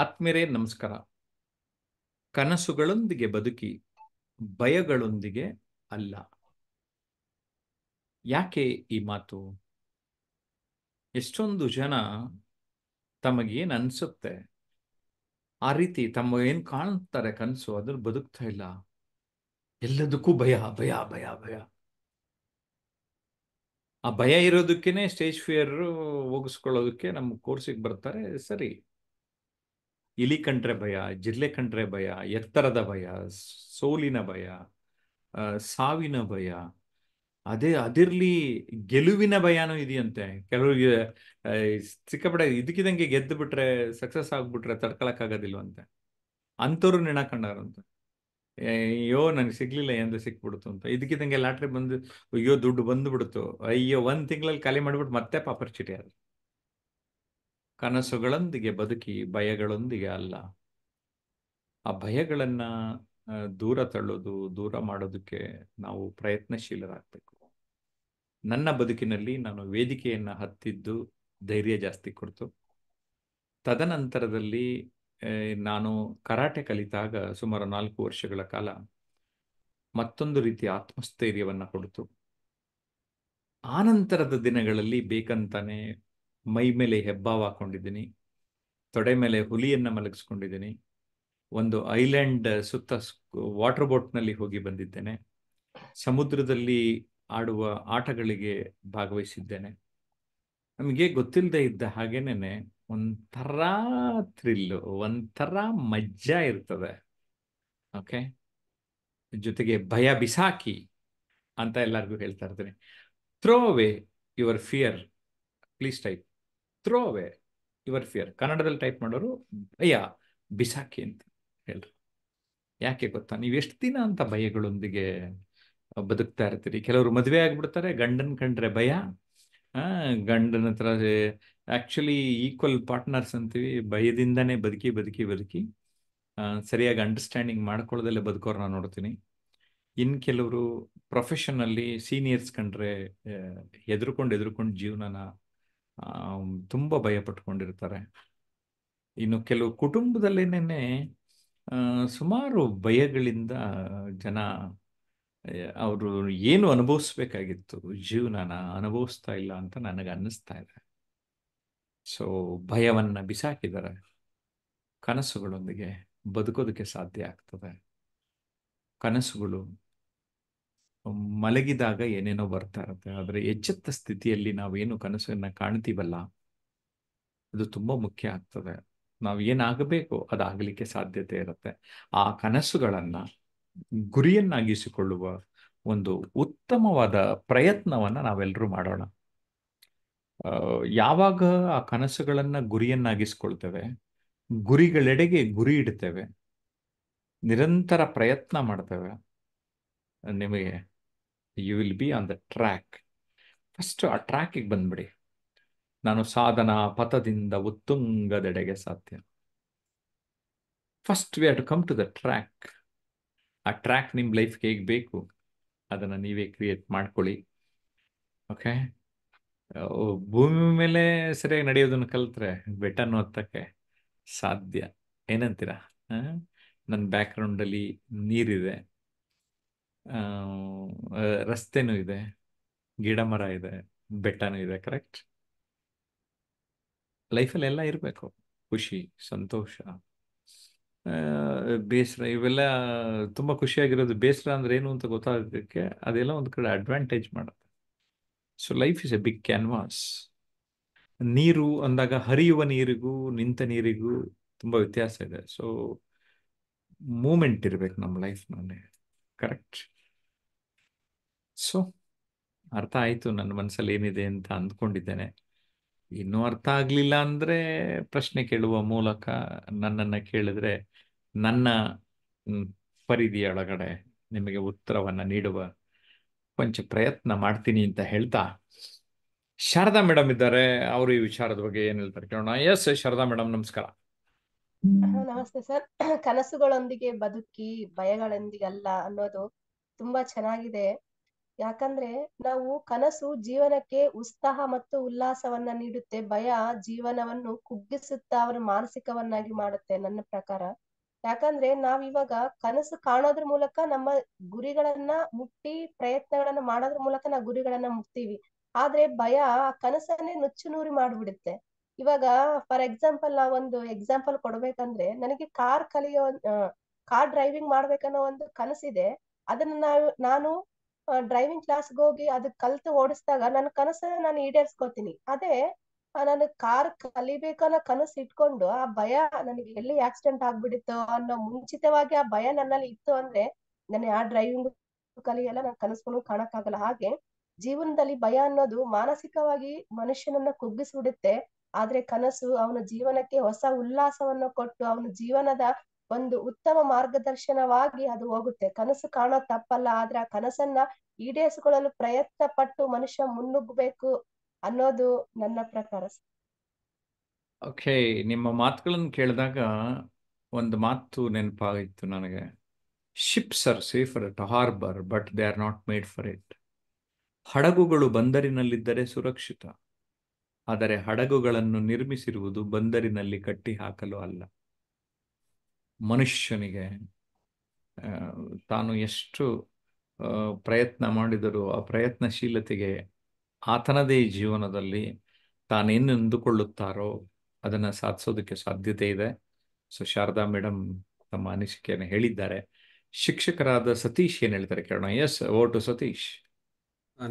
ಆತ್ಮೀರೇ ನಮಸ್ಕಾರ ಕನಸುಗಳೊಂದಿಗೆ ಬದುಕಿ ಭಯಗಳೊಂದಿಗೆ ಅಲ್ಲ ಯಾಕೆ ಈ ಮಾತು ಎಷ್ಟೊಂದು ಜನ ತಮಗೇನು ಅನ್ಸುತ್ತೆ ಆ ರೀತಿ ತಮ್ಮ ಏನು ಕಾಣ್ತಾರೆ ಕನಸು ಅದ್ರ ಬದುಕ್ತಾ ಇಲ್ಲ ಎಲ್ಲದಕ್ಕೂ ಭಯ ಭಯ ಭಯ ಭಯ ಆ ಭಯ ಇರೋದಕ್ಕೇನೆ ಸ್ಟೇಜ್ ಫಿಯರ್ ಹೋಗಿಸ್ಕೊಳ್ಳೋದಕ್ಕೆ ನಮ್ಮ ಕೋರ್ಸಿಗೆ ಬರ್ತಾರೆ ಸರಿ ಇಲಿ ಕಂಡ್ರೆ ಭಯ ಜಿರ್ಲೆ ಕಂಡ್ರೆ ಭಯ ಎತ್ತರದ ಭಯ ಸೋಲಿನ ಭಯ ಸಾವಿನ ಭಯ ಅದೇ ಅದಿರ್ಲಿ ಗೆಲುವಿನ ಭಯನೂ ಇದೆಯಂತೆ ಕೆಲವರಿಗೆ ಸಿಕ್ಕಾಪಟ್ಟೆ ಇದಕ್ಕಿದಂಗೆ ಗೆದ್ದು ಬಿಟ್ರೆ ಸಕ್ಸಸ್ ಆಗ್ಬಿಟ್ರೆ ತಡ್ಕೊಳಕ್ ಆಗೋದಿಲ್ವಂತೆ ಅಂಥವ್ರು ಅಂತ ಅಯ್ಯೋ ನನಗೆ ಸಿಗ್ಲಿಲ್ಲ ಎಂದು ಸಿಕ್ಬಿಡ್ತು ಅಂತ ಇದಕ್ಕಿದಂಗೆ ಲಾಟ್ರಿ ಬಂದು ಅಯ್ಯೋ ದುಡ್ಡು ಬಂದ್ಬಿಡ್ತು ಅಯ್ಯೋ ಒಂದ್ ತಿಂಗಳಲ್ಲಿ ಖಾಲಿ ಮಾಡ್ಬಿಟ್ಟು ಮತ್ತೆ ಪಾಪರ್ ಆದ್ರೆ ಕನಸುಗಳೊಂದಿಗೆ ಬದುಕಿ ಭಯಗಳೊಂದಿಗೆ ಅಲ್ಲ ಆ ಭಯಗಳನ್ನು ದೂರ ತಳ್ಳೋದು ದೂರ ಮಾಡೋದಕ್ಕೆ ನಾವು ಪ್ರಯತ್ನಶೀಲರಾಗಬೇಕು ನನ್ನ ಬದುಕಿನಲ್ಲಿ ನಾನು ವೇದಿಕೆಯನ್ನು ಹತ್ತಿದ್ದು ಧೈರ್ಯ ಜಾಸ್ತಿ ಕೊಡ್ತು ತದನಂತರದಲ್ಲಿ ನಾನು ಕರಾಟೆ ಕಲಿತಾಗ ಸುಮಾರು ನಾಲ್ಕು ವರ್ಷಗಳ ಕಾಲ ಮತ್ತೊಂದು ರೀತಿ ಆತ್ಮಸ್ಥೈರ್ಯವನ್ನು ಕೊಡ್ತು ಆನಂತರದ ದಿನಗಳಲ್ಲಿ ಬೇಕಂತಾನೆ ಮೈ ಮೇಲೆ ಹೆಬ್ಬಾವ್ ಹಾಕೊಂಡಿದ್ದೀನಿ ತೊಡೆ ಮೇಲೆ ಹುಲಿಯನ್ನು ಮಲಗಿಸ್ಕೊಂಡಿದ್ದೀನಿ ಒಂದು ಐಲ್ಯಾಂಡ್ ಸುತ್ತ ವಾಟರ್ ಬೋಟ್ನಲ್ಲಿ ಹೋಗಿ ಬಂದಿದ್ದೇನೆ ಸಮುದ್ರದಲ್ಲಿ ಆಡುವ ಆಟಗಳಿಗೆ ಭಾಗವಹಿಸಿದ್ದೇನೆ ನಮಗೆ ಗೊತ್ತಿಲ್ಲದೆ ಇದ್ದ ಹಾಗೇನೆ ಒಂಥರ ಥ್ರಿಲ್ಲು ಒಂಥರ ಮಜ್ಜಾ ಇರ್ತದೆ ಓಕೆ ಜೊತೆಗೆ ಭಯ ಬಿಸಾಕಿ ಅಂತ ಎಲ್ಲರಿಗೂ ಹೇಳ್ತಾ ಇರ್ತೀನಿ throw away your fear please type throw away your fear ಕನ್ನಡದಲ್ಲಿ ಟೈಪ್ ಮಾಡೋರು ಭಯ ಬಿಸಾಕಿ ಅಂತ ಹೇಳ್ರಿ ಯಾಕೆ ಗೊತ್ತಾ ನೀವು ಎಷ್ಟು ದಿನ ಅಂತ ಭಯಗಳೊಂದಿಗೆ ಬದುಕ್ತಾ ಇರ್ತೀರಿ ಕೆಲವರು ಮದುವೆ ಆಗಿಬಿಡ್ತಾರೆ ಗಂಡನ್ ಕಂಡ್ರೆ ಭಯ ಗಂಡನ ಹತ್ರ ಆ್ಯಕ್ಚುಲಿ ಈಕ್ವಲ್ ಪಾರ್ಟ್ನರ್ಸ್ ಅಂತೀವಿ ಭಯದಿಂದನೇ ಬದುಕಿ ಬದುಕಿ ಬದುಕಿ ಸರಿಯಾಗಿ ಅಂಡರ್ಸ್ಟ್ಯಾಂಡಿಂಗ್ ಮಾಡ್ಕೊಳ್ಳೋದಲ್ಲೇ ಬದುಕೋರು ನಾನು ನೋಡ್ತೀನಿ ಇನ್ನು ಕೆಲವರು ಪ್ರೊಫೆಷನಲ್ಲಿ ಸೀನಿಯರ್ಸ್ ಕಂಡ್ರೆ ಹೆದರ್ಕೊಂಡು ಹೆದರ್ಕೊಂಡು ಜೀವನನ ತುಂಬ ಭಯ ಪಟ್ಕೊಂಡಿರ್ತಾರೆ ಇನ್ನು ಕೆಲವು ಕುಟುಂಬದಲ್ಲೇನೆ ಸುಮಾರು ಭಯಗಳಿಂದ ಜನ ಅವರು ಏನು ಅನುಭವಿಸ್ಬೇಕಾಗಿತ್ತು ಜೀವನನ ಅನುಭವಿಸ್ತಾ ಇಲ್ಲ ಅಂತ ನನಗೆ ಅನ್ನಿಸ್ತಾ ಇದೆ ಸೊ ಭಯವನ್ನು ಬಿಸಾಕಿದ್ದಾರೆ ಕನಸುಗಳೊಂದಿಗೆ ಬದುಕೋದಕ್ಕೆ ಸಾಧ್ಯ ಆಗ್ತದೆ ಕನಸುಗಳು ಮಲಗಿದಾಗ ಏನೇನೋ ಬರ್ತಾ ಇರುತ್ತೆ ಆದರೆ ಎಚ್ಚೆತ್ತ ಸ್ಥಿತಿಯಲ್ಲಿ ನಾವೇನು ಕನಸನ್ನು ಕಾಣ್ತೀವಲ್ಲ ಅದು ತುಂಬ ಮುಖ್ಯ ಆಗ್ತದೆ ನಾವು ಏನಾಗಬೇಕು ಅದಾಗಲಿಕ್ಕೆ ಸಾಧ್ಯತೆ ಇರುತ್ತೆ ಆ ಕನಸುಗಳನ್ನ ಗುರಿಯನ್ನಾಗಿಸಿಕೊಳ್ಳುವ ಒಂದು ಉತ್ತಮವಾದ ಪ್ರಯತ್ನವನ್ನ ನಾವೆಲ್ಲರೂ ಮಾಡೋಣ ಯಾವಾಗ ಆ ಕನಸುಗಳನ್ನ ಗುರಿಯನ್ನಾಗಿಸ್ಕೊಳ್ತೇವೆ ಗುರಿಗಳೆಡೆಗೆ ಗುರಿ ಇಡ್ತೇವೆ ನಿರಂತರ ಪ್ರಯತ್ನ ಮಾಡ್ತೇವೆ ನಿಮಗೆ you will be on the track first ಆ ಟ್ರ್ಯಾಕಿಗೆ ಬಂದ್ಬಿಡಿ ನಾನು ಸಾಧನಾ ಪಥದಿಂದ ಉತ್ತುಂಗದೆಡೆಗೆ ಸಾಧ್ಯ first we to come to the track ಆ ಟ್ರ್ಯಾಕ್ ನಿಮ್ಮ ಲೈಫ್ಗೆ ಹೇಗೆ ಬೇಕು ಅದನ್ನು ನೀವೇ ಕ್ರಿಯೇಟ್ ಮಾಡ್ಕೊಳ್ಳಿ ಓಕೆ ಭೂಮಿ ಮೇಲೆ ಸರಿಯಾಗಿ ನಡೆಯೋದನ್ನು ಕಲ್ತ್ರೆ ಬೆಟ್ಟ ಹತ್ತಕ್ಕೆ ಸಾಧ್ಯ ಏನಂತೀರಾ ನನ್ನ ಬ್ಯಾಕ್ಗ್ರೌಂಡಲ್ಲಿ ನೀರಿದೆ ರಸ್ತೆನೂ ಇದೆ ಗಿಡ ಮರ ಇದೆ ಬೆಟ್ಟನೂ ಇದೆ ಕರೆಕ್ಟ್ ಲೈಫಲ್ಲಿ ಎಲ್ಲ ಇರಬೇಕು ಖುಷಿ ಸಂತೋಷ ಬೇಸರ ಇವೆಲ್ಲ ತುಂಬ ಖುಷಿಯಾಗಿರೋದು ಬೇಸರ ಅಂದ್ರೆ ಏನು ಅಂತ ಗೊತ್ತಾಗೋದಕ್ಕೆ ಅದೆಲ್ಲ ಒಂದು ಕಡೆ ಅಡ್ವಾಂಟೇಜ್ ಮಾಡುತ್ತೆ so life is a big canvas ನೀರು ಅಂದಾಗ ಹರಿಯುವ ನೀರಿಗೂ ನಿಂತ ನೀರಿಗೂ ತುಂಬ ವ್ಯತ್ಯಾಸ ಇದೆ ಸೊ ಮೂಮೆಂಟ್ ಇರಬೇಕು ನಮ್ಮ ಲೈಫ್ನಲ್ಲಿ ಕರೆಕ್ಟ್ ಸೊ ಅರ್ಥ ಆಯಿತು ನನ್ನ ಮನಸ್ಸಲ್ಲಿ ಏನಿದೆ ಅಂತ ಅಂದ್ಕೊಂಡಿದ್ದೇನೆ ಇನ್ನೂ ಅರ್ಥ ಆಗಲಿಲ್ಲ ಅಂದರೆ ಪ್ರಶ್ನೆ ಕೇಳುವ ಮೂಲಕ ನನ್ನನ್ನು ಕೇಳಿದ್ರೆ ನನ್ನ ಪರಿಧಿಯೊಳಗಡೆ ನಿಮಗೆ ಉತ್ತರವನ್ನು ನೀಡುವ ಕೊಂಚ ಪ್ರಯತ್ನ ಮಾಡ್ತೀನಿ ಅಂತ ಹೇಳ್ತಾ ಶಾರದಾ ಮೇಡಮ್ ಇದ್ದಾರೆ ಅವರು ಈ ವಿಚಾರದ ಬಗ್ಗೆ ಏನ್ ಹೇಳ್ತಾರೆ ಕೇಳೋಣ ಎಸ್ ಶಾರದಾ ಮೇಡಮ್ ನಮಸ್ಕಾರ ನಮಸ್ತೆ ಸರ್ ಕನಸುಗಳೊಂದಿಗೆ ಬದುಕಿ ಭಯಗಳೊಂದಿಗೆ ಅಲ್ಲ ಅನ್ನೋದು ತುಂಬಾ ಚೆನ್ನಾಗಿದೆ ಯಾಕಂದ್ರೆ ನಾವು ಕನಸು ಜೀವನಕ್ಕೆ ಉತ್ಸಾಹ ಮತ್ತು ಉಲ್ಲಾಸವನ್ನ ನೀಡುತ್ತೆ ಭಯ ಜೀವನವನ್ನು ಕುಗ್ಗಿಸುತ್ತಾ ಅವರ ಮಾನಸಿಕವನ್ನಾಗಿ ಮಾಡುತ್ತೆ ನನ್ನ ಪ್ರಕಾರ ಯಾಕಂದ್ರೆ ನಾವಿವಾಗ ಕನಸು ಕಾಣೋದ್ರ ಮೂಲಕ ನಮ್ಮ ಗುರಿಗಳನ್ನ ಮುಟ್ಟಿ ಪ್ರಯತ್ನಗಳನ್ನ ಮಾಡೋದ್ರ ಮೂಲಕ ನಾವು ಗುರಿಗಳನ್ನ ಮುಟ್ತೀವಿ ಆದ್ರೆ ಭಯ ಕನಸನ್ನೇ ನುಚ್ಚು ನೂರಿ ಮಾಡ್ಬಿಡುತ್ತೆ ಇವಾಗ ಫಾರ್ ಎಕ್ಸಾಂಪಲ್ ನಾವೊಂದು ಒಂದು ಎಕ್ಸಾಂಪಲ್ ಕೊಡ್ಬೇಕಂದ್ರೆ ನನಗೆ ಕಾರ್ ಕಲಿಯೋ ಕಾರ್ ಡ್ರೈವಿಂಗ್ ಮಾಡ್ಬೇಕನ್ನೋ ಒಂದು ಕನಸಿದೆ ಅದನ್ನ ನಾವು ನಾನು ಡ್ರೈವಿಂಗ್ ಕ್ಲಾಸ್ಗೆ ಹೋಗಿ ಅದು ಕಲ್ತು ಓಡಿಸಿದಾಗ ನನ್ನ ಕನಸನ್ನ ನಾನು ಈಡೇರಿಸ್ಕೋತೀನಿ ಅದೇ ನಾನು ಕಾರ್ ಕಲಿಬೇಕು ಕನಸು ಇಟ್ಕೊಂಡು ಆ ಭಯ ನನಗೆ ಎಲ್ಲಿ ಆಕ್ಸಿಡೆಂಟ್ ಆಗ್ಬಿಡಿತ್ತು ಅನ್ನೋ ಮುಂಚಿತವಾಗಿ ಆ ಭಯ ನನ್ನಲ್ಲಿ ಇತ್ತು ಅಂದ್ರೆ ನನ್ನ ಆ ಡ್ರೈವಿಂಗ್ ಕಲಿಯಲ್ಲ ನನ್ನ ಕನಸುಗಳು ಕಾಣಕ್ಕಾಗಲ್ಲ ಹಾಗೆ ಜೀವನದಲ್ಲಿ ಭಯ ಅನ್ನೋದು ಮಾನಸಿಕವಾಗಿ ಮನುಷ್ಯನನ್ನ ಕುಗ್ಗಿಸ್ಬಿಡುತ್ತೆ ಆದ್ರೆ ಕನಸು ಅವನ ಜೀವನಕ್ಕೆ ಹೊಸ ಉಲ್ಲಾಸವನ್ನ ಕೊಟ್ಟು ಅವನ ಜೀವನದ ಒಂದು ಉತ್ತಮ ಮಾರ್ಗದರ್ಶನವಾಗಿ ಅದು ಹೋಗುತ್ತೆ ಕನಸು ಕಾಣೋ ತಪ್ಪಲ್ಲ ಆದ್ರೆ ಆ ಕನಸನ್ನ ಈಡೇರಿಸಿಕೊಳ್ಳಲು ಪ್ರಯತ್ನ ಪಟ್ಟು ಮನುಷ್ಯ ಮುನ್ನುಗ್ಗಬೇಕು ಅನ್ನೋದು ನನ್ನ ಪ್ರಕಾರ ಓಕೆ ನಿಮ್ಮ ಮಾತುಗಳನ್ನು ಕೇಳಿದಾಗ ಒಂದು ಮಾತು ನೆನಪಾಗಿತ್ತು ನನಗೆ ships are safer harbour but they are not made for it ಹಡಗುಗಳು ಬಂದರಿನಲ್ಲಿದ್ದರೆ ಸುರಕ್ಷಿತ ಆದರೆ ಹಡಗುಗಳನ್ನು ನಿರ್ಮಿಸಿರುವುದು ಬಂದರಿನಲ್ಲಿ ಕಟ್ಟಿ ಹಾಕಲು ಅಲ್ಲ ಮನುಷ್ಯನಿಗೆ ತಾನು ಎಷ್ಟು ಪ್ರಯತ್ನ ಮಾಡಿದರೂ ಆ ಪ್ರಯತ್ನಶೀಲತೆಗೆ ಆತನದೇ ಜೀವನದಲ್ಲಿ ತಾನೇನು ಎಂದುಕೊಳ್ಳುತ್ತಾರೋ ಅದನ್ನು ಸಾಧಿಸೋದಕ್ಕೆ ಸಾಧ್ಯತೆ ಇದೆ ಸೊ ಶಾರದಾ ಮೇಡಮ್ ತಮ್ಮ ಅನಿಸಿಕೆಯನ್ನು ಹೇಳಿದ್ದಾರೆ ಶಿಕ್ಷಕರಾದ ಸತೀಶ್ ಏನ್ ಹೇಳ್ತಾರೆ ಕೇಳೋಣ ಎಸ್ ಓ ಟು ಸತೀಶ್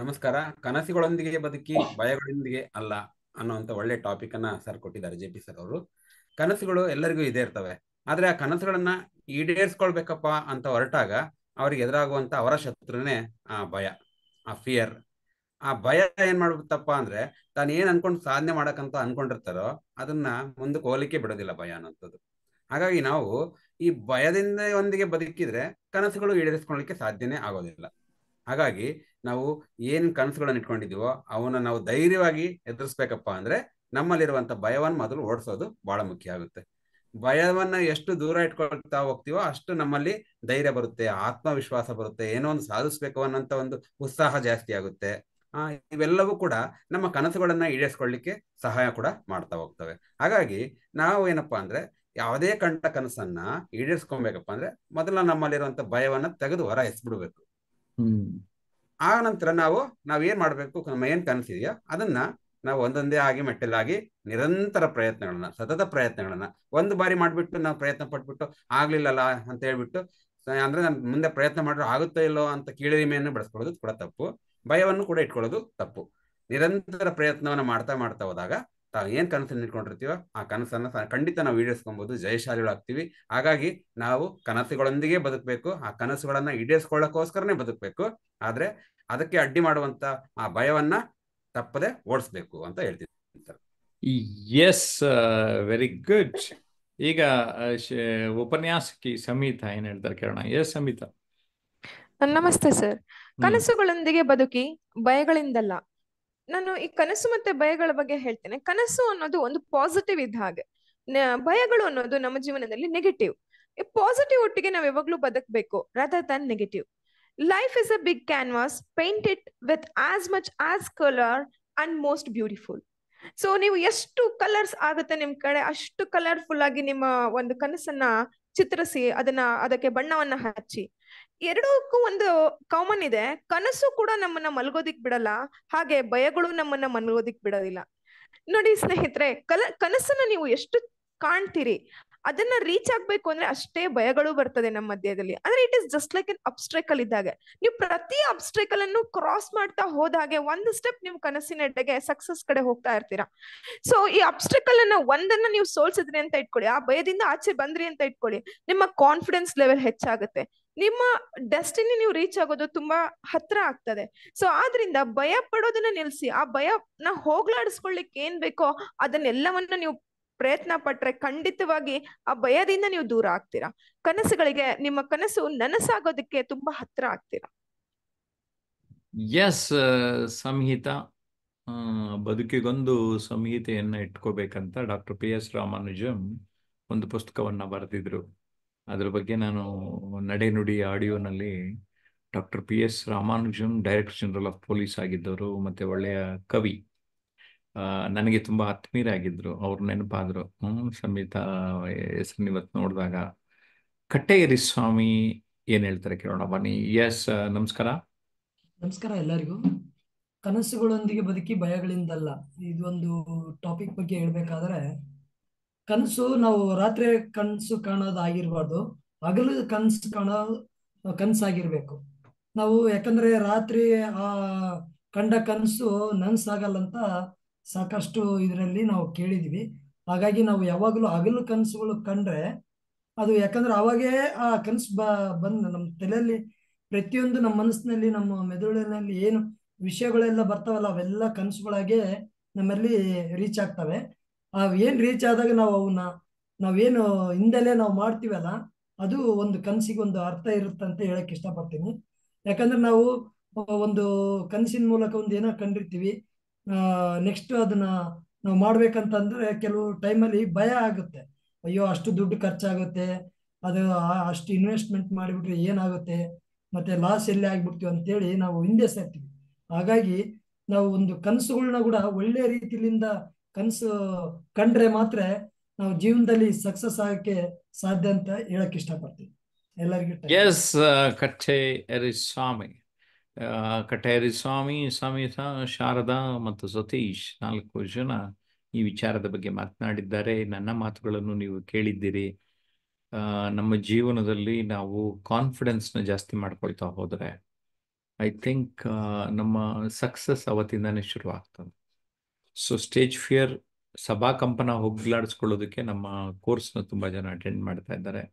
ನಮಸ್ಕಾರ ಕನಸುಗಳೊಂದಿಗೆ ಬದುಕಿ ಭಯಗಳೊಂದಿಗೆ ಅಲ್ಲ ಅನ್ನುವಂತ ಒಳ್ಳೆ ಟಾಪಿಕ್ ಅನ್ನ ಸರ್ ಕೊಟ್ಟಿದ್ದಾರೆ ಜೆ ಪಿ ಸರ್ ಅವರು ಕನಸುಗಳು ಎಲ್ಲರಿಗೂ ಇದೇ ಇರ್ತವೆ ಆದರೆ ಆ ಕನಸುಗಳನ್ನ ಈಡೇರಿಸ್ಕೊಳ್ಬೇಕಪ್ಪ ಅಂತ ಹೊರಟಾಗ ಅವ್ರಿಗೆ ಎದುರಾಗುವಂತ ಅವರ ಶತ್ರುನೇ ಆ ಭಯ ಆ ಫಿಯರ್ ಆ ಭಯ ಏನ್ ಮಾಡ್ಬಿಡ್ತಪ್ಪ ಅಂದ್ರೆ ತಾನು ಏನ್ ಅನ್ಕೊಂಡು ಸಾಧನೆ ಮಾಡಕ್ಕಂತ ಅನ್ಕೊಂಡಿರ್ತಾರೋ ಅದನ್ನ ಮುಂದಕ್ಕೆ ಹೋಲಿಕೆ ಬಿಡೋದಿಲ್ಲ ಭಯ ಅನ್ನೋಂಥದ್ದು ಹಾಗಾಗಿ ನಾವು ಈ ಭಯದಿಂದ ಒಂದಿಗೆ ಬದುಕಿದ್ರೆ ಕನಸುಗಳು ಈಡೇರಿಸ್ಕೊಳ್ಳಿಕ್ಕೆ ಸಾಧ್ಯನೇ ಆಗೋದಿಲ್ಲ ಹಾಗಾಗಿ ನಾವು ಏನ್ ಕನಸುಗಳನ್ನ ಇಟ್ಕೊಂಡಿದೀವೋ ಅವನ್ನ ನಾವು ಧೈರ್ಯವಾಗಿ ಎದುರಿಸ್ಬೇಕಪ್ಪ ಅಂದ್ರೆ ನಮ್ಮಲ್ಲಿರುವಂತ ಭಯವನ್ನು ಮೊದಲು ಓಡಿಸೋದು ಬಹಳ ಮುಖ್ಯ ಆಗುತ್ತೆ ಭಯವನ್ನ ಎಷ್ಟು ದೂರ ಇಟ್ಕೊಳ್ತಾ ಹೋಗ್ತೀವೋ ಅಷ್ಟು ನಮ್ಮಲ್ಲಿ ಧೈರ್ಯ ಬರುತ್ತೆ ಆತ್ಮವಿಶ್ವಾಸ ಬರುತ್ತೆ ಏನೋ ಒಂದು ಸಾಧಿಸ್ಬೇಕು ಅನ್ನೋಂತ ಒಂದು ಉತ್ಸಾಹ ಜಾಸ್ತಿ ಆಗುತ್ತೆ ಆ ಇವೆಲ್ಲವೂ ಕೂಡ ನಮ್ಮ ಕನಸುಗಳನ್ನ ಈಡೇರಿಸ್ಕೊಳ್ಳಿಕ್ಕೆ ಸಹಾಯ ಕೂಡ ಮಾಡ್ತಾ ಹೋಗ್ತವೆ ಹಾಗಾಗಿ ನಾವು ಏನಪ್ಪಾ ಅಂದ್ರೆ ಯಾವುದೇ ಕಂಡ ಕನಸನ್ನ ಈಡೇರಿಸ್ಕೊಬೇಕಪ್ಪ ಅಂದ್ರೆ ಮೊದಲ ನಮ್ಮಲ್ಲಿರುವಂತ ಭಯವನ್ನ ತೆಗೆದು ಹೊರ ಎಸ್ಬಿಡ್ಬೇಕು ಆ ನಂತರ ನಾವು ನಾವೇನ್ ಮಾಡ್ಬೇಕು ನಮ್ಮ ಏನ್ ಕನಸಿದೆಯೋ ಅದನ್ನ ನಾವು ಒಂದೊಂದೇ ಆಗಿ ಮೆಟ್ಟಲಾಗಿ ನಿರಂತರ ಪ್ರಯತ್ನಗಳನ್ನ ಸತತ ಪ್ರಯತ್ನಗಳನ್ನ ಒಂದು ಬಾರಿ ಮಾಡಿಬಿಟ್ಟು ನಾವು ಪ್ರಯತ್ನ ಪಟ್ಬಿಟ್ಟು ಆಗ್ಲಿಲ್ಲಲ್ಲ ಅಂತ ಹೇಳ್ಬಿಟ್ಟು ಅಂದ್ರೆ ನಾನು ಮುಂದೆ ಪ್ರಯತ್ನ ಮಾಡಿದ್ರೆ ಆಗುತ್ತೋ ಇಲ್ಲೋ ಅಂತ ಕೀಳರಿಮೆಯನ್ನು ಬಳಸ್ಕೊಳ್ಳೋದು ಕೂಡ ತಪ್ಪು ಭಯವನ್ನು ಕೂಡ ಇಟ್ಕೊಳ್ಳೋದು ತಪ್ಪು ನಿರಂತರ ಪ್ರಯತ್ನವನ್ನು ಮಾಡ್ತಾ ಮಾಡ್ತಾ ಹೋದಾಗ ತಾವು ಏನ್ ಕನಸನ್ನು ಇಟ್ಕೊಂಡಿರ್ತೀವೋ ಆ ಕನಸನ್ನ ಖಂಡಿತ ನಾವು ಜಯಶಾಲಿಗಳು ಜಯಶಾಲಿಗಳಾಗ್ತೀವಿ ಹಾಗಾಗಿ ನಾವು ಕನಸುಗಳೊಂದಿಗೆ ಬದುಕಬೇಕು ಆ ಕನಸುಗಳನ್ನ ಈಡೇರಿಸ್ಕೊಳ್ಳೋಕ್ಕೋಸ್ಕರನೇ ಬದುಕಬೇಕು ಆದ್ರೆ ಅದಕ್ಕೆ ಅಡ್ಡಿ ಮಾಡುವಂತ ಆ ಭಯವನ್ನ ತಪ್ಪದೆ ಓಡಿಸ್ಬೇಕು ಅಂತ ಹೇಳ್ತೀನಿ ಎಸ್ ವೆರಿ ಗುಡ್ ಈಗ ಉಪನ್ಯಾಸಕಿ ಸಮೀತ ಏನ್ ಹೇಳ್ತಾರೆ ಕೇಳೋಣ ಎಸ್ ಸಮೀತಾ ನಮಸ್ತೆ ಸರ್ ಕನಸುಗಳೊಂದಿಗೆ ಬದುಕಿ ಭಯಗಳಿಂದಲ್ಲ ನಾನು ಈ ಕನಸು ಮತ್ತೆ ಭಯಗಳ ಬಗ್ಗೆ ಹೇಳ್ತೇನೆ ಕನಸು ಅನ್ನೋದು ಒಂದು ಪಾಸಿಟಿವ್ ಇದ್ದ ಹಾಗೆ ಭಯಗಳು ಅನ್ನೋದು ನಮ್ಮ ಜೀವನದಲ್ಲಿ ನೆಗೆಟಿವ್ ಪಾಸಿಟಿವ್ ಒಟ್ಟಿಗೆ ನಾವ್ ಯಾವಾಗ್ಲೂ ಬದುಕ್ಬೇಕು rather than negative life is a big canvas paint it with as much as color and most beautiful. So ನೀವು ಎಷ್ಟು ಕಲರ್ಸ್ ಆಗುತ್ತೆ ನಿಮ್ ಕಡೆ ಅಷ್ಟು ಕಲರ್ಫುಲ್ ಆಗಿ ನಿಮ್ಮ ಒಂದು ಕನಸನ್ನ ಚಿತ್ರಿಸಿ ಅದನ್ನ ಅದಕ್ಕೆ ಬಣ್ಣವನ್ನ ಹಚ್ಚಿ ಎರಡಕ್ಕೂ ಒಂದು ಕಾಮನ್ ಇದೆ ಕನಸು ಕೂಡ ನಮ್ಮನ್ನ ಮಲಗೋದಿಕ್ ಬಿಡಲ್ಲ ಹಾಗೆ ಭಯಗಳು ನಮ್ಮನ್ನ ಮಲಗೋದಿಕ್ ಬಿಡೋದಿಲ್ಲ ನೋಡಿ ಸ್ನೇಹಿತರೆ ಕಲ ಕನಸನ್ನ ನೀವು ಎಷ್ಟು ಕಾಣ್ತೀರಿ ಅದನ್ನ ರೀಚ್ ಆಗ್ಬೇಕು ಅಂದ್ರೆ ಅಷ್ಟೇ ಭಯಗಳು ಬರ್ತದೆ ನಮ್ಮ ಮಧ್ಯದಲ್ಲಿ ಅಂದ್ರೆ it is just like an obstacle ಇದ್ದಾಗ ನೀವು ಪ್ರತಿ ಅಬ್ಸ್ಟ್ರೈಕಲ್ ಅನ್ನು ಕ್ರಾಸ್ ಮಾಡ್ತಾ ಹೋದಾಗೆ ಒಂದು ಸ್ಟೆಪ್ ನಿಮ್ ಕನಸಿನ ಸಕ್ಸಸ್ ಕಡೆ ಹೋಗ್ತಾ ಇರ್ತೀರಾ ಸೊ ಈ ಅಬ್ಸ್ಟ್ರಕಲ್ ಅನ್ನ ಒಂದನ್ನ ನೀವು ಸೋಲ್ಸಿದ್ರಿ ಅಂತ ಇಟ್ಕೊಳ್ಳಿ ಆ ಭಯದಿಂದ ಆಚೆ ಬಂದ್ರಿ ಅಂತ ಇಟ್ಕೊಳ್ಳಿ ನಿಮ್ಮ ಕಾನ್ಫಿಡೆನ್ಸ್ ಲೆವೆಲ್ ಹೆಚ್ಚಾಗುತ್ತೆ ನಿಮ್ಮ ಡೆಸ್ಟಿನಿ ನೀವು ರೀಚ್ ಆಗೋದು ತುಂಬಾ ಹತ್ರ ಆಗ್ತದೆ ಸೊ ಆದ್ರಿಂದ ಭಯ ಪಡೋದನ್ನ ನಿಲ್ಸಿ ಆ ಭಯನ ಹೋಗ್ಲಾಡಿಸ್ಕೊಳ್ಳಿಕ್ಕೆ ಏನ್ ಬೇಕೋ ಅದನ್ನೆಲ್ಲವನ್ನ ನೀವು ಪ್ರಯತ್ನ ಪಟ್ರೆ ಖಂಡಿತವಾಗಿ ಆ ಭಯದಿಂದ ನೀವು ದೂರ ಆಗ್ತೀರಾ ಕನಸುಗಳಿಗೆ ನಿಮ್ಮ ಕನಸು ನನಸಾಗೋದಕ್ಕೆ ತುಂಬಾ ಹತ್ರ ಆಗ್ತೀರಾ ಎಸ್ uh, ಸಂಹಿತ ಬದುಕಿಗೊಂದು ಸಂಹಿತೆಯನ್ನ ಇಟ್ಕೋಬೇಕಂತ ಡಾಕ್ಟರ್ ಪಿ ಎಸ್ ರಾಮಾನುಜಂ ಒಂದು ಪುಸ್ತಕವನ್ನ ಬರೆದಿದ್ರು ಅದ್ರ ಬಗ್ಗೆ ನಾನು ನಡೆನುಡಿ ಆಡಿಯೋನಲ್ಲಿ doctor P S Ramanujam director general of police ಆಗಿದ್ದವರು ಮತ್ತೆ ಒಳ್ಳೆಯ ಕವಿ ನನಗೆ ತುಂಬಾ ತುಂಬ ಆಗಿದ್ರು ನೆನಪಾದ್ರು ನೆನಪಾದರು ಸಂಹಿತಾ ಹೆಸರನ್ನ ಇವತ್ತು ನೋಡಿದಾಗ ಕಟ್ಟೇರಿ ಸ್ವಾಮಿ ಏನು ಹೇಳ್ತಾರೆ ಕೇಳೋಣ ಬನ್ನಿ ಎಸ್ ನಮಸ್ಕಾರ ನಮಸ್ಕಾರ ಎಲ್ಲರಿಗೂ ಕನಸುಗಳೊಂದಿಗೆ ಬದುಕಿ ಭಯಗಳಿಂದಲ್ಲ ಇದೊಂದು ಟಾಪಿಕ್ ಬಗ್ಗೆ ಹೇಳ್ಬೇಕಾದ್ರೆ ಕನಸು ನಾವು ರಾತ್ರಿ ಕನಸು ಕಾಣೋದಾಗಿರ್ಬಾರ್ದು ಹಗಲು ಕನಸು ಕಾಣೋ ಕನಸಾಗಿರ್ಬೇಕು ನಾವು ಯಾಕಂದ್ರೆ ರಾತ್ರಿ ಆ ಕಂಡ ಕನಸು ಆಗಲ್ಲ ಅಂತ ಸಾಕಷ್ಟು ಇದರಲ್ಲಿ ನಾವು ಕೇಳಿದೀವಿ ಹಾಗಾಗಿ ನಾವು ಯಾವಾಗಲೂ ಹಗಲು ಕನಸುಗಳು ಕಂಡ್ರೆ ಅದು ಯಾಕಂದ್ರೆ ಅವಾಗೇ ಆ ಕನಸು ಬ ಬಂದು ನಮ್ಮ ತಲೆಯಲ್ಲಿ ಪ್ರತಿಯೊಂದು ನಮ್ಮ ಮನಸ್ಸಿನಲ್ಲಿ ನಮ್ಮ ಮೆದುಳಿನಲ್ಲಿ ಏನು ವಿಷಯಗಳೆಲ್ಲ ಬರ್ತಾವಲ್ಲ ಅವೆಲ್ಲ ಕನಸುಗಳಾಗೆ ನಮ್ಮಲ್ಲಿ ರೀಚ್ ಆಗ್ತವೆ ಆ ಏನ್ ರೀಚ್ ಆದಾಗ ನಾವು ಅವನ್ನ ನಾವೇನು ಹಿಂದೆಲೆ ನಾವು ಮಾಡ್ತೀವಲ್ಲ ಅದು ಒಂದು ಕನಸಿಗೆ ಒಂದು ಅರ್ಥ ಇರುತ್ತೆ ಅಂತ ಹೇಳಕ್ ಇಷ್ಟಪಡ್ತೀನಿ ಯಾಕಂದ್ರೆ ನಾವು ಒಂದು ಕನಸಿನ ಮೂಲಕ ಒಂದು ಏನೋ ಕಂಡಿರ್ತೀವಿ ನೆಕ್ಸ್ಟ್ ಅದನ್ನ ನಾವು ಮಾಡ್ಬೇಕಂತಂದ್ರೆ ಕೆಲವು ಟೈಮಲ್ಲಿ ಭಯ ಆಗುತ್ತೆ ಅಯ್ಯೋ ಅಷ್ಟು ದುಡ್ಡು ಖರ್ಚಾಗುತ್ತೆ ಅದು ಅಷ್ಟು ಇನ್ವೆಸ್ಟ್ಮೆಂಟ್ ಮಾಡಿಬಿಟ್ರೆ ಏನಾಗುತ್ತೆ ಮತ್ತೆ ಲಾಸ್ ಎಲ್ಲಿ ಆಗ್ಬಿಡ್ತೀವಿ ಅಂತೇಳಿ ನಾವು ಹಿಂದೆ ಸೇರ್ತೀವಿ ಹಾಗಾಗಿ ನಾವು ಒಂದು ಕನಸುಗಳನ್ನ ಕೂಡ ಒಳ್ಳೆ ರೀತಿಯಿಂದ ಕನಸು ಕಂಡ್ರೆ ಮಾತ್ರ ನಾವು ಜೀವನದಲ್ಲಿ ಸಕ್ಸಸ್ ಆಗಕ್ಕೆ ಸಾಧ್ಯ ಅಂತ ಹೇಳಕ್ ಇಷ್ಟಪಡ್ತೀವಿ ಎಲ್ಲರಿಗೂ ಸ್ವಾಮಿ ಕಟೇರಿ ಸ್ವಾಮಿ ಸಮೇತ ಶಾರದಾ ಮತ್ತು ಸತೀಶ್ ನಾಲ್ಕು ಜನ ಈ ವಿಚಾರದ ಬಗ್ಗೆ ಮಾತನಾಡಿದ್ದಾರೆ ನನ್ನ ಮಾತುಗಳನ್ನು ನೀವು ಕೇಳಿದ್ದೀರಿ ನಮ್ಮ ಜೀವನದಲ್ಲಿ ನಾವು ಕಾನ್ಫಿಡೆನ್ಸ್ನ ಜಾಸ್ತಿ ಮಾಡ್ಕೊಳ್ತಾ ಹೋದರೆ ಐ ಥಿಂಕ್ ನಮ್ಮ ಸಕ್ಸಸ್ ಅವತ್ತಿಂದನೇ ಶುರು ಆಗ್ತದೆ ಸೊ ಸ್ಟೇಜ್ ಫಿಯರ್ ಸಭಾ ಕಂಪನ ಹೋಗ್ಲಾಡಿಸ್ಕೊಳ್ಳೋದಕ್ಕೆ ನಮ್ಮ ಕೋರ್ಸ್ನ ತುಂಬ ಜನ ಅಟೆಂಡ್ ಮಾಡ್ತಾ ಇದ್ದಾರೆ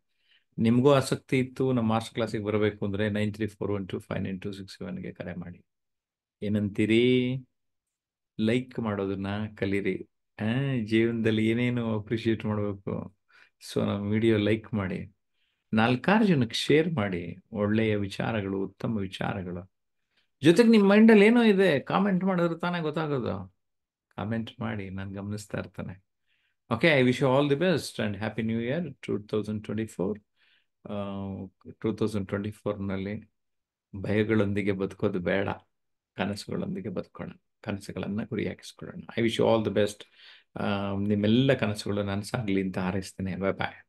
ನಿಮಗೂ ಆಸಕ್ತಿ ಇತ್ತು ನಮ್ಮ ಮಾಸ್ಟರ್ ಕ್ಲಾಸಿಗೆ ಬರಬೇಕು ಅಂದರೆ nine three four one two five nine two six ಸೆವೆನ್ಗೆ ಕರೆ ಮಾಡಿ ಏನಂತೀರಿ ಲೈಕ್ ಮಾಡೋದನ್ನ ಕಲೀರಿ ಜೀವನದಲ್ಲಿ ಏನೇನು ಅಪ್ರಿಷಿಯೇಟ್ ಮಾಡಬೇಕು ಸೊ ನಮ್ಮ ವಿಡಿಯೋ ಲೈಕ್ ಮಾಡಿ ನಾಲ್ಕಾರು ಜನಕ್ಕೆ ಶೇರ್ ಮಾಡಿ ಒಳ್ಳೆಯ ವಿಚಾರಗಳು ಉತ್ತಮ ವಿಚಾರಗಳು ಜೊತೆಗೆ ನಿಮ್ಮ ಮೈಂಡಲ್ಲಿ ಏನೋ ಇದೆ ಕಾಮೆಂಟ್ ಮಾಡಿದ್ರೆ ತಾನೇ ಗೊತ್ತಾಗೋದು ಕಾಮೆಂಟ್ ಮಾಡಿ ನಾನು ಗಮನಿಸ್ತಾ ಇರ್ತಾನೆ okay I wish all the best and happy new year two thousand twenty four two thousand twenty ಫೋರ್ನಲ್ಲಿ ಭಯಗಳೊಂದಿಗೆ ಬದುಕೋದು ಬೇಡ ಕನಸುಗಳೊಂದಿಗೆ ಬದುಕೋಣ ಕನಸುಗಳನ್ನು ಹಾಕಿಸ್ಕೊಳ್ಳೋಣ I wish all the best ನಿಮ್ಮೆಲ್ಲ ಕನಸುಗಳು ನನಸಾಗಲಿ ಅಂತ ಹಾರೈಸ್ತೇನೆ ಬಾಯ್ ಬಾಯ್